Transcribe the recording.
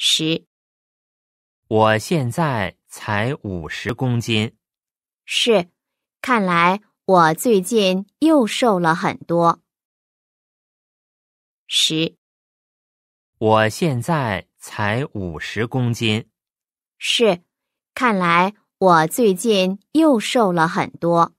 十，我现在才五十公斤。是，看来我最近又瘦了很多。十，我现在才五十公斤。是，看来我最近又瘦了很多。